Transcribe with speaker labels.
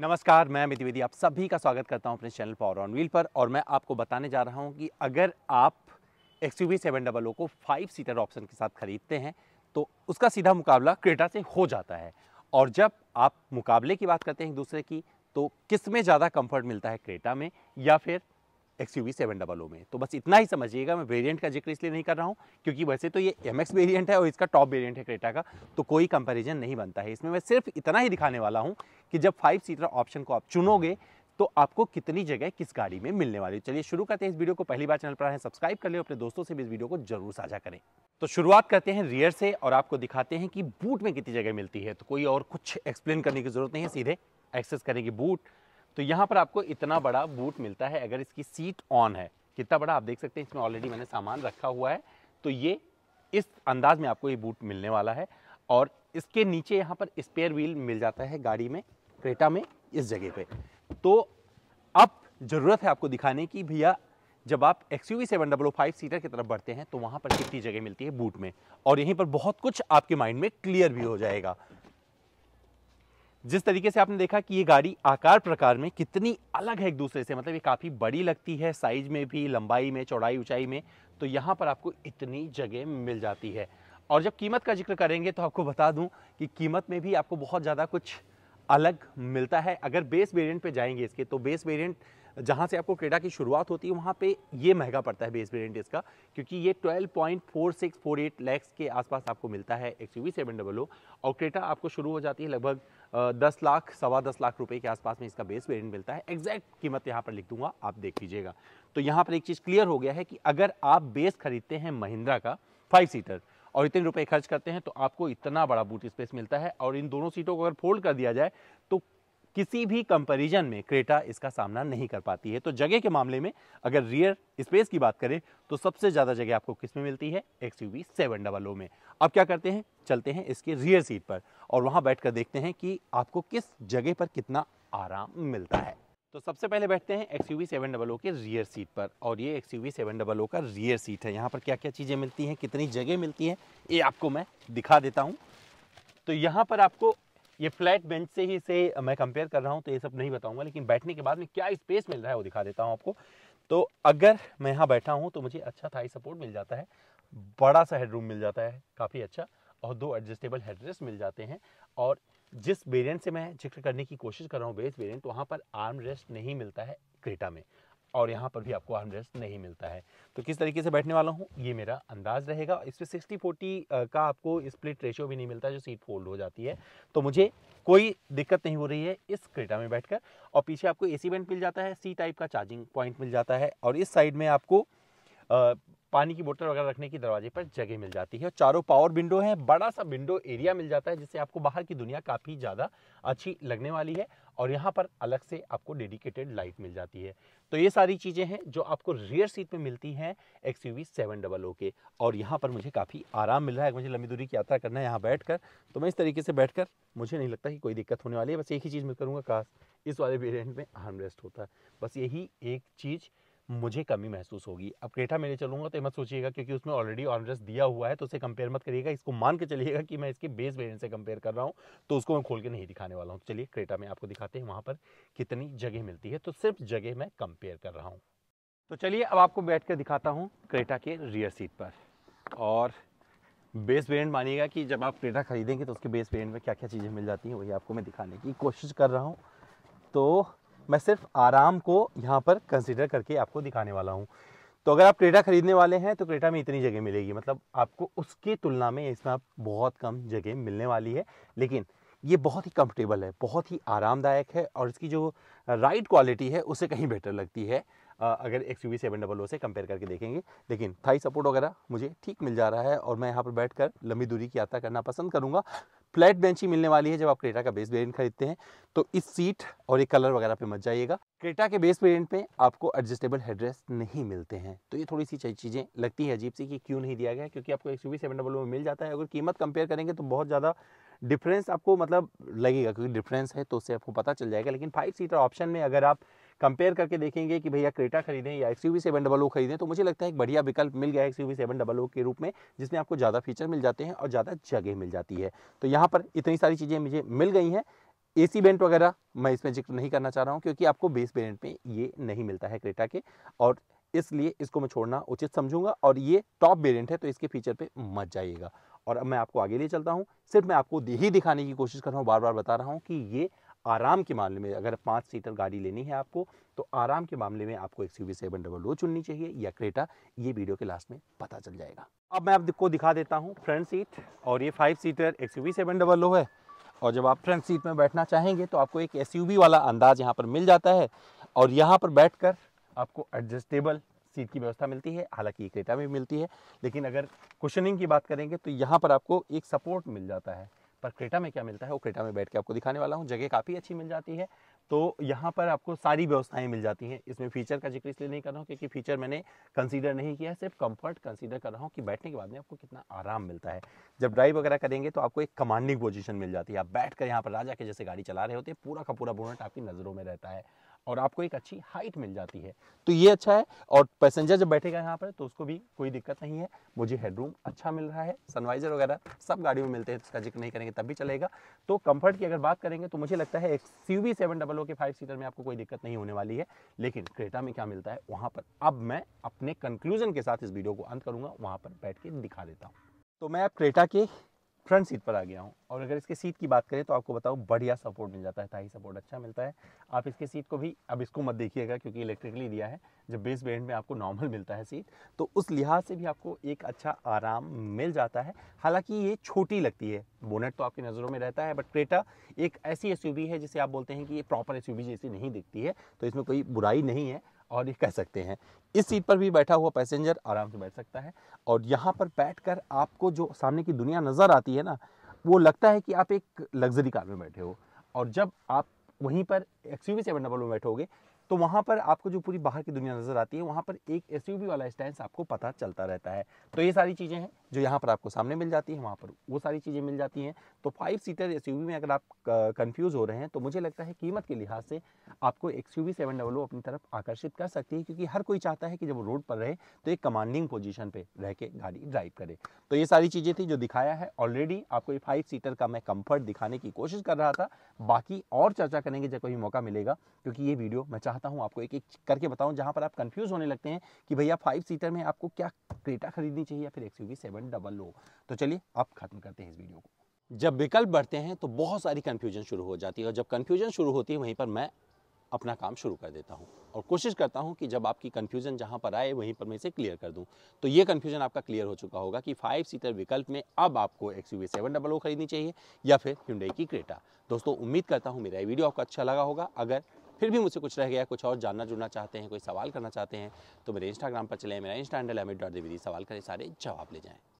Speaker 1: नमस्कार मैं अमित द्विवेदी आप सभी का स्वागत करता हूं अपने चैनल पावर ऑन व्हील पर और मैं आपको बताने जा रहा हूं कि अगर आप X U V seven double O को फाइव सीटर ऑप्शन के साथ खरीदते हैं तो उसका सीधा मुकाबला क्रेटा से हो जाता है और जब आप मुकाबले की बात करते हैं एक दूसरे की तो किस में ज़्यादा कंफर्ट मिलता है क्रेटा में या फिर X U V seven double O में तो बस इतना ही समझिएगा मैं वेरिएंट का जिक्र इसलिए नहीं कर रहा हूँ क्योंकि वैसे तो ये एम एक्स वेरियंट है और इसका टॉप वेरिएंट है क्रेटा का तो कोई कंपेरिजन नहीं बनता है इसमें मैं सिर्फ इतना ही दिखाने वाला हूँ कि जब फाइव सीटर ऑप्शन को आप चुनोगे तो आपको कितनी जगह किस गाड़ी में मिलने वाली चलिए शुरू करते हैं इस वीडियो को पहली बार चैनल पर आए सब्सक्राइब कर लें अपने दोस्तों से भी इस वीडियो को जरूर साझा करें तो शुरुआत करते हैं रियर से और आपको दिखाते हैं कि बूट में कितनी जगह मिलती है तो कोई और कुछ एक्सप्लेन करने की जरूरत नहीं है सीधे एक्सेस करेंगे बूट तो यहाँ पर आपको इतना बड़ा बूट मिलता है अगर इसकी सीट ऑन है कितना बड़ा आप देख सकते हैं इसमें ऑलरेडी मैंने सामान रखा हुआ है तो ये इस अंदाज में आपको ये बूट मिलने वाला है और इसके नीचे यहाँ पर स्पेयर व्हील मिल जाता है गाड़ी में क्रेटा में इस जगह पे तो अब ज़रूरत है आपको दिखाने की भैया जब आप X U seven double five seater की तरफ बढ़ते हैं तो वहाँ पर कितनी जगह मिलती है बूट में और यहीं पर बहुत कुछ आपके माइंड में क्लियर भी हो जाएगा जिस तरीके से आपने देखा कि ये गाड़ी आकार प्रकार में कितनी अलग है एक दूसरे से मतलब ये काफ़ी बड़ी लगती है साइज में भी लंबाई में चौड़ाई ऊंचाई में तो यहाँ पर आपको इतनी जगह मिल जाती है और जब कीमत का जिक्र करेंगे तो आपको बता दूं कि कीमत में भी आपको बहुत ज़्यादा कुछ अलग मिलता है अगर बेस वेरियंट पर जाएंगे इसके तो बेस वेरियंट जहाँ से आपको क्रेडा की शुरुआत होती है वहाँ पे ये महंगा पड़ता है बेस वेरिएंट इसका क्योंकि ये 12.4648 लैक्स के आसपास आपको मिलता है एक्स यू वी और क्रेटा आपको शुरू हो जाती है लगभग दस लाख सवा दस लाख रुपए के आसपास में इसका बेस वेरिएंट मिलता है एग्जैक्ट कीमत यहाँ पर लिख दूंगा आप देख लीजिएगा तो यहाँ पर एक चीज़ क्लियर हो गया है कि अगर आप बेस खरीदते हैं महिंद्रा का फाइव सीटर और इतने रुपए खर्च करते हैं तो आपको इतना बड़ा बूट स्पेस मिलता है और इन दोनों सीटों को अगर फोल्ड कर दिया जाए तो किसी भी कंपैरिजन में क्रेटा इसका सामना नहीं कर पाती है तो जगह के मामले में अगर रियर स्पेस की बात करें तो सबसे ज़्यादा जगह आपको किस में मिलती है X U seven double O में अब क्या करते हैं चलते हैं इसके रियर सीट पर और वहाँ बैठ कर देखते हैं कि आपको किस जगह पर कितना आराम मिलता है तो सबसे पहले बैठते हैं X U seven double O के रियर सीट पर और ये X U seven double O का रियर सीट है यहाँ पर क्या क्या चीज़ें मिलती हैं कितनी जगह मिलती है ये आपको मैं दिखा देता हूँ तो यहाँ पर आपको ये फ्लैट बेंच से ही से मैं कंपेयर कर रहा हूँ तो ये सब नहीं बताऊँगा लेकिन बैठने के बाद में क्या स्पेस मिल रहा है वो दिखा देता हूँ आपको तो अगर मैं यहाँ बैठा हूँ तो मुझे अच्छा थाई सपोर्ट मिल जाता है बड़ा सा हेडरूम मिल जाता है काफ़ी अच्छा और दो एडजस्टेबल हेडरेस्ट मिल जाते हैं और जिस वेरियंट से मैं जिक्र करने की कोशिश कर रहा हूँ बेस वेरियंट तो वहाँ पर आर्म रेस्ट नहीं मिलता है क्रेटा में और यहाँ पर भी आपको आर्म रेस्ट नहीं मिलता है तो किस तरीके से बैठने वाला हूँ ये मेरा अंदाज रहेगा इसमें सिक्सटी फोर्टी का आपको स्प्लिट रेशियो भी नहीं मिलता जो सीट फोल्ड हो जाती है तो मुझे कोई दिक्कत नहीं हो रही है इस क्रेटा में बैठकर और पीछे आपको ए सी मिल जाता है सी टाइप का चार्जिंग पॉइंट मिल जाता है और इस साइड में आपको पानी की बोतल वगैरह रखने की दरवाजे पर जगह मिल जाती है और चारों पावर विंडो है बड़ा सा विंडो एरिया मिल जाता है जिससे आपको बाहर की दुनिया काफ़ी ज़्यादा अच्छी लगने वाली है और यहाँ पर अलग से आपको डेडिकेटेड लाइट मिल जाती है तो ये सारी चीज़ें हैं जो आपको रियर सीट में मिलती हैं X U V seven double O के और यहाँ पर मुझे काफ़ी आराम मिल रहा है मुझे लंबी दूरी की यात्रा करना है यहाँ बैठ कर तो मैं इस तरीके से बैठ कर मुझे नहीं लगता कि कोई दिक्कत होने वाली है बस एक ही चीज़ मैं करूँगा काश इस वाले वेरियंट में आर्म रेस्ट होता है बस यही एक चीज़ मुझे कमी महसूस होगी अब क्रेटा में ले चलूँगा तो मत सोचिएगा क्योंकि उसमें ऑलरेडी ऑनरस दिया हुआ है तो उसे कंपेयर मत करिएगा इसको मान के चलिएगा कि मैं इसके बेस वेरियंट से कंपेयर कर रहा हूँ तो उसको मैं खोल के नहीं दिखाने वाला हूँ तो चलिए क्रेटा में आपको दिखाते हैं वहाँ पर कितनी जगह मिलती है तो सिर्फ जगह मैं कंपेयर कर रहा हूँ तो चलिए अब आपको बैठ कर दिखाता हूँ क्रेटा के रियर सीट पर और बेस वेरियंट मानिएगा कि जब आप क्रेटा खरीदेंगे तो उसके बेस वेरियंट में क्या क्या चीज़ें मिल जाती हैं वही आपको मैं दिखाने की कोशिश कर रहा हूँ तो मैं सिर्फ आराम को यहाँ पर कंसिडर करके आपको दिखाने वाला हूँ तो अगर आप क्रेटा खरीदने वाले हैं तो क्रेटा में इतनी जगह मिलेगी मतलब आपको उसकी तुलना में इसमें आप बहुत कम जगह मिलने वाली है लेकिन ये बहुत ही कंफर्टेबल है बहुत ही आरामदायक है और इसकी जो राइड क्वालिटी है उससे कहीं बेटर लगती है अगर X U V seven double O से कंपेयर करके देखेंगे लेकिन थाई सपोर्ट वगैरह मुझे ठीक मिल जा रहा है और मैं यहाँ पर बैठ कर लंबी दूरी की यात्रा करना पसंद करूँगा फ्लैट बेंच ही मिलने वाली है जब आप क्रेटा का बेस वेरियंट खरीदते हैं तो इस सीट और ये कलर वगैरह पे मत जाइएगा क्रेटा के बेस वेरियंट में आपको एडजस्टेबल हेडरेस नहीं मिलते हैं तो ये थोड़ी सी चीज़ें लगती है अजीब सी कि क्यों नहीं दिया गया क्योंकि आपको एक सेवन डबल में मिल जाता है अगर कीमत कंपेयर करेंगे तो बहुत ज़्यादा डिफरेंस आपको मतलब लगेगा क्योंकि डिफरेंस है तो उससे आपको पता चल जाएगा लेकिन फाइव सीटर ऑप्शन में अगर आप कंपेयर करके देखेंगे कि भैया क्रेटा खरीदें या X U seven double O खरीदें तो मुझे लगता है एक बढ़िया विकल्प मिल गया X U seven double O के रूप में जिसमें आपको ज़्यादा फीचर मिल जाते हैं और ज़्यादा जगह मिल जाती है तो यहाँ पर इतनी सारी चीज़ें मुझे मिल गई हैं ए सी बेंट वगैरह मैं इसमें जिक्र नहीं करना चाह रहा हूँ क्योंकि आपको बेस बेंट में ये नहीं मिलता है क्रेटा के और इसलिए इसको मैं छोड़ना उचित समझूंगा और ये टॉप वेरिएंट है तो इसके फीचर पे मत जाइएगा और अब मैं आपको आगे ले चलता हूँ सिर्फ मैं आपको ही दिखाने की कोशिश कर रहा हूँ बार बार बता रहा हूँ कि ये आराम के मामले में अगर पाँच सीटर गाड़ी लेनी है आपको तो आराम के मामले में आपको एक सी सेवन डबल ओ चुननी चाहिए या क्रेटा ये वीडियो के लास्ट में पता चल जाएगा अब मैं आपको दिखा देता हूँ फ्रंट सीट और ये फाइव सीटर एक सी सेवन डबल ओ है और जब आप फ्रंट सीट में बैठना चाहेंगे तो आपको एक एस वाला अंदाज यहाँ पर मिल जाता है और यहाँ पर बैठ कर आपको एडजस्टेबल सीट की व्यवस्था मिलती है हालांकि क्रेटा में भी मिलती है लेकिन अगर क्वेश्चनिंग की बात करेंगे तो यहाँ पर आपको एक सपोर्ट मिल जाता है पर क्रेटा में क्या मिलता है वो क्रेटा में बैठ के आपको दिखाने वाला हूँ जगह काफ़ी अच्छी मिल जाती है तो यहाँ पर आपको सारी व्यवस्थाएं मिल जाती हैं इसमें फीचर का जिक्र इसलिए नहीं कर रहा हूँ क्योंकि फीचर मैंने कंसीडर नहीं किया है सिर्फ कंफर्ट कंसीडर कर रहा हूँ कि बैठने के बाद में आपको कितना आराम मिलता है जब ड्राइव वगैरह करेंगे तो आपको एक कमांडिंग पोजीशन मिल जाती है आप बैठ कर यहाँ पर राजा के जैसे गाड़ी चला रहे होते हैं पूरा का पूरा बोनट आपकी नज़रों में रहता है और आपको एक अच्छी हाइट मिल जाती है तो ये अच्छा है और पैसेंजर जब बैठेगा यहाँ पर तो उसको भी कोई दिक्कत नहीं है मुझे हेडरूम अच्छा मिल रहा है सनवाइजर वगैरह सब गाड़ियों में मिलते हैं तो उसका जिक्र नहीं करेंगे तब भी चलेगा तो कंफर्ट की अगर बात करेंगे तो मुझे लगता है एक C V seven double O के फाइव सीटर में आपको कोई दिक्कत नहीं होने वाली है लेकिन क्रेटा में क्या मिलता है वहाँ पर अब मैं अपने कंक्लूजन के साथ इस वीडियो को अंत करूँगा वहाँ पर बैठ के दिखा देता हूँ तो मैं अब क्रेटा के फ्रंट सीट पर आ गया हूँ और अगर इसके सीट की बात करें तो आपको बताऊँ बढ़िया सपोर्ट मिल जाता है ताही सपोर्ट अच्छा मिलता है आप इसके सीट को भी अब इसको मत देखिएगा क्योंकि इलेक्ट्रिकली दिया है जब बेस बैंड में आपको नॉर्मल मिलता है सीट तो उस लिहाज से भी आपको एक अच्छा आराम मिल जाता है हालांकि ये छोटी लगती है बोनेट तो आपकी नज़रों में रहता है बट क्रेटा एक ऐसी एस है जिसे आप बोलते हैं कि ये प्रॉपर एस जैसी नहीं दिखती है तो इसमें कोई बुराई नहीं है और ये कह सकते हैं इस सीट पर भी बैठा हुआ पैसेंजर आराम से बैठ सकता है और यहाँ पर बैठकर आपको जो सामने की दुनिया नज़र आती है ना वो लगता है कि आप एक लग्जरी कार में बैठे हो और जब आप वहीं पर X U V seven double में बैठोगे तो वहां पर आपको जो पूरी बाहर की दुनिया नज़र आती है वहां पर एक एस वाला स्टैंड आपको पता चलता रहता है तो ये सारी चीज़ें हैं जो यहाँ पर आपको सामने मिल जाती है वहां पर वो सारी चीज़ें मिल जाती हैं तो फाइव सीटर एस में अगर आप कन्फ्यूज़ हो रहे हैं तो मुझे लगता है कीमत के लिहाज से आपको एक्स यू सेवन अपनी तरफ आकर्षित कर सकती है क्योंकि हर कोई चाहता है कि जब रोड पर रहे तो एक कमांडिंग पोजिशन पे रह के गाड़ी ड्राइव करे तो ये सारी चीज़ें थी जो दिखाया है ऑलरेडी आपको ये फाइव सीटर का मैं कंफर्ट दिखाने की कोशिश कर रहा था बाकी और चर्चा करेंगे जब कोई मौका मिलेगा क्योंकि ये वीडियो मैं चाह चाहता हूँ आपको एक एक करके बताऊँ जहाँ पर आप कन्फ्यूज़ होने लगते हैं कि भैया फाइव सीटर में आपको क्या क्रेटा खरीदनी चाहिए या फिर एक्स यू सेवन डबल लो तो चलिए आप खत्म करते हैं इस वीडियो को जब विकल्प बढ़ते हैं तो बहुत सारी कन्फ्यूजन शुरू हो जाती है और जब कन्फ्यूजन शुरू होती है वहीं पर मैं अपना काम शुरू कर देता हूं और कोशिश करता हूं कि जब आपकी कन्फ्यूजन जहां पर आए वहीं पर मैं इसे क्लियर कर दूं तो ये कन्फ्यूजन आपका क्लियर हो चुका होगा कि फाइव सीटर विकल्प में अब आपको X U seven double O खरीदनी चाहिए या फिर हिंडई की क्रेटा दोस्तों उम्मीद करता हूं मेरा ये वीडियो आपको अच्छा लगा होगा अगर फिर भी मुझसे कुछ रह गया कुछ और जानना जुड़ना चाहते हैं कोई सवाल करना चाहते हैं तो मेरे इंस्टाग्राम पर चले मेरा इंस्टा हैंडल है सवाल करें सारे जवाब ले जाएँ